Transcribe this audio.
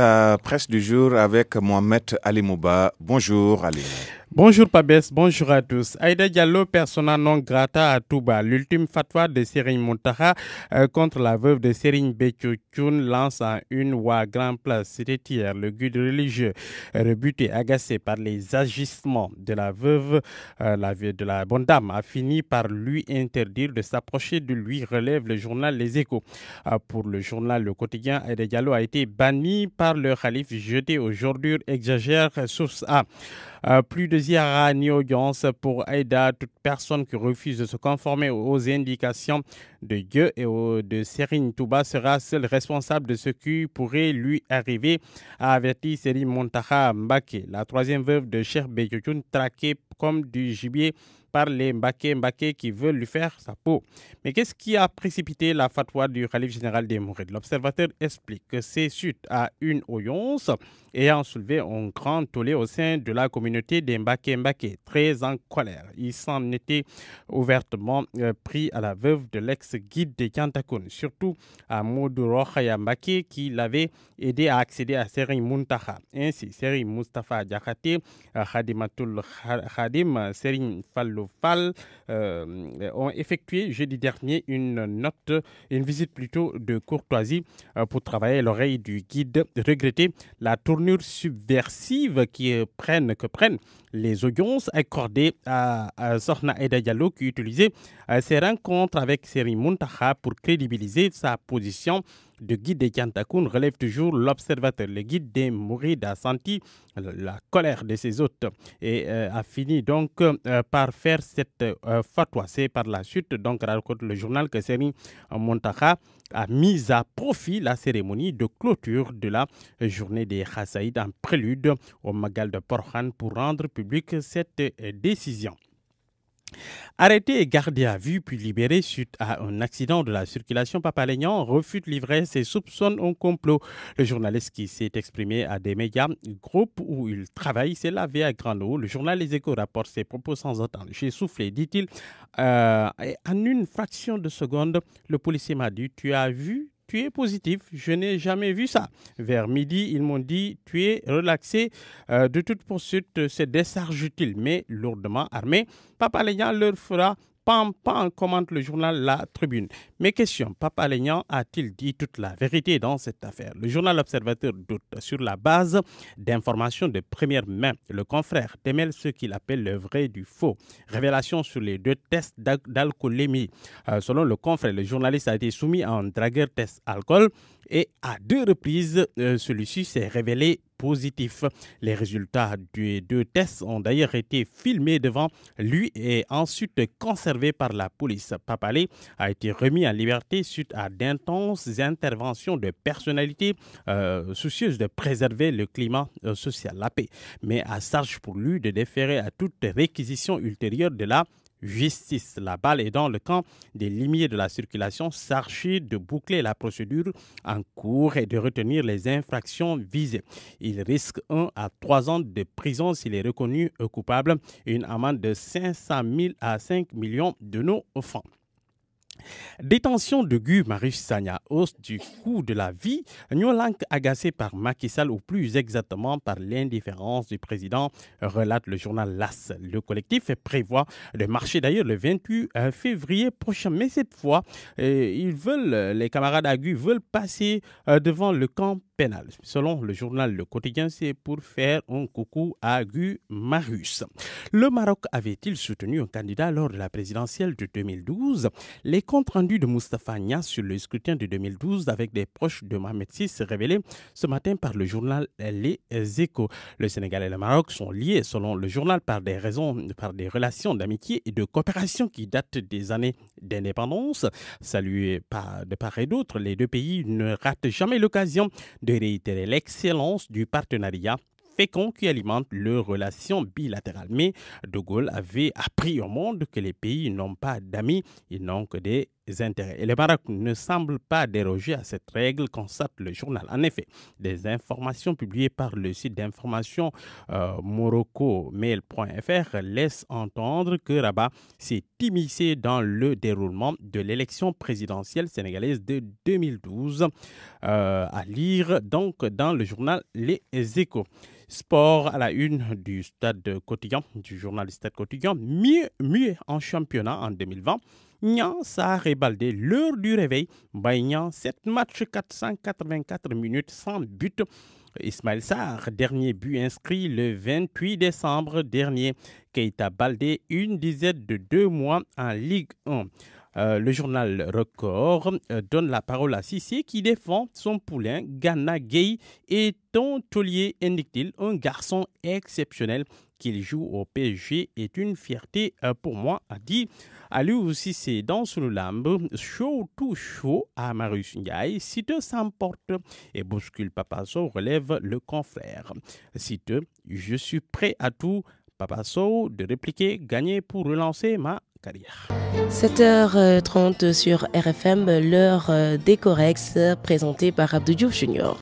La presse du jour avec Mohamed Ali Mouba. Bonjour Ali. Bonjour Pabès, bonjour à tous. Aïda Diallo, persona non grata à Touba. L'ultime fatwa de Sérine Montara euh, contre la veuve de Sérine Bekyoun lance en une voie à grande place hier. Le guide religieux rebuté, agacé par les agissements de la veuve, euh, la veuve de la bonne dame, a fini par lui interdire de s'approcher de lui, relève le journal Les Échos. Euh, pour le journal Le Quotidien, Aïda Diallo a été banni par le calife jeté aujourd'hui, exagère source A. plus de plusieurs réunions pour aider toute personne qui refuse de se conformer aux indications de Dieu et de Sérine Touba sera seul responsable de ce qui pourrait lui arriver, a averti Sérine Montaha Mbake, la troisième veuve de Cher Bekyoun, traquée comme du gibier par les Mbake Mbake qui veulent lui faire sa peau. Mais qu'est-ce qui a précipité la fatwa du calife général des Mourides L'observateur explique que c'est suite à une et ayant soulevé un grand tollé au sein de la communauté des Mbake Mbake, très en colère. Il s'en était ouvertement euh, pris à la veuve de l'ex guide de Kantakun, surtout à Moudou Rokhaya qui l'avait aidé à accéder à Seri Muntaha. Ainsi, Seri Mustafa Djakate, euh, Khadimatul Khadim, Seri Falloufal Fall euh, ont effectué jeudi dernier une note, une visite plutôt de courtoisie euh, pour travailler l'oreille du guide, regretter la tournure subversive qui que prennent les audiences accordées à, Sorna Eda Diallo qui utilisait ses rencontres avec Seri Muntaha pour crédibiliser sa position de guide de Tiantakoun, relève toujours l'observateur. Le guide des Mourides a senti la colère de ses hôtes et euh, a fini donc euh, par faire cette euh, fatwa. C'est par la suite, donc, le journal que Seri a mis à profit la cérémonie de clôture de la journée des Hassaïd en prélude au Magal de Porhan pour rendre publique cette décision. Arrêté et gardé à vue puis libéré suite à un accident de la circulation, Papalégnan refute l'ivresse et soupçonne au complot. Le journaliste qui s'est exprimé à des médias, groupe où il travaille, s'est lavé à grand eau. Le journal Les Échos rapporte ses propos sans attendre. J'ai soufflé, dit-il. Euh, en une fraction de seconde, le policier m'a dit Tu as vu tu es positif. Je n'ai jamais vu ça. Vers midi, ils m'ont dit, tu es relaxé euh, de toute poursuite. C'est des utiles, mais lourdement armés. Papa Léon leur fera pam, pam, commente le journal La Tribune. Mes questions, Papa Alignan a-t-il dit toute la vérité dans cette affaire Le journal Observateur doute sur la base d'informations de première main. Le confrère démêle ce qu'il appelle le vrai du faux. Révélation sur les deux tests d'alcoolémie. Euh, selon le confrère, le journaliste a été soumis à un dragueur test alcool et à deux reprises, euh, celui-ci s'est révélé positif. Les résultats des deux tests ont d'ailleurs été filmés devant lui et ensuite conservés par la police. Papalé a été remis en liberté suite à d'intenses interventions de personnalités euh, soucieuses de préserver le climat euh, social, la paix, mais à charge pour lui de déférer à toute réquisition ultérieure de la justice. La balle est dans le camp des limiers de la circulation. S'archit de boucler la procédure en cours et de retenir les infractions visées. Il risque 1 à 3 ans de prison s'il est reconnu coupable une amende de 500 000 à 5 millions de nos francs. Détention de Gu Marus Sanya, hausse du coût de la vie, Nyolank agacé par Macky Sall ou plus exactement par l'indifférence du président, relate le journal LAS. Le collectif prévoit de marcher d'ailleurs le 28 février prochain, mais cette fois, euh, ils veulent, les camarades à veulent passer euh, devant le camp pénal. Selon le journal Le Quotidien, c'est pour faire un coucou à Gu Marus. Le Maroc avait-il soutenu un candidat lors de la présidentielle de 2012 les compte rendu de Moustapha Nia sur le scrutin de 2012 avec des proches de Mohamed VI révélé ce matin par le journal Les Echos. Le Sénégal et le Maroc sont liés, selon le journal, par des raisons, par des relations d'amitié et de coopération qui datent des années d'indépendance. Salués de part et d'autre, les deux pays ne ratent jamais l'occasion de réitérer l'excellence du partenariat fécond qui alimente leurs relations bilatérales. Mais De Gaulle avait appris au monde que les pays n'ont pas d'amis, ils n'ont que des intérêts. Et les baraques ne semblent pas déroger à cette règle, constate le journal. En effet, des informations publiées par le site d'information euh, morocomail.fr morocco-mail.fr laissent entendre que Rabat s'est immiscé dans le déroulement de l'élection présidentielle sénégalaise de 2012, euh, à lire donc dans le journal Les Échos. Sport à la une du stade quotidien, du journal Stade quotidien, mieux, mieux en championnat en 2020. Nyan et Baldé, l'heure du réveil, bagnant 7 matchs 484 minutes sans but. Ismail Sarr, dernier but inscrit le 28 décembre dernier. Keita Baldé, une dizaine de deux mois en Ligue 1. Euh, le journal Record euh, donne la parole à Sissi qui défend son poulain Ghana Gay et ton taulier indique-t-il, un garçon exceptionnel qu'il joue au PSG est une fierté euh, pour moi, a dit aussi, c'est dans le lambe, chaud tout chaud à Marius si tu s'emporte et bouscule Papasso, relève le confrère. tu je suis prêt à tout. Papasso de répliquer, gagner pour relancer ma carrière. 7h30 euh, sur RFM, l'heure euh, des Corex, présentée par Abdou Diouf Junior.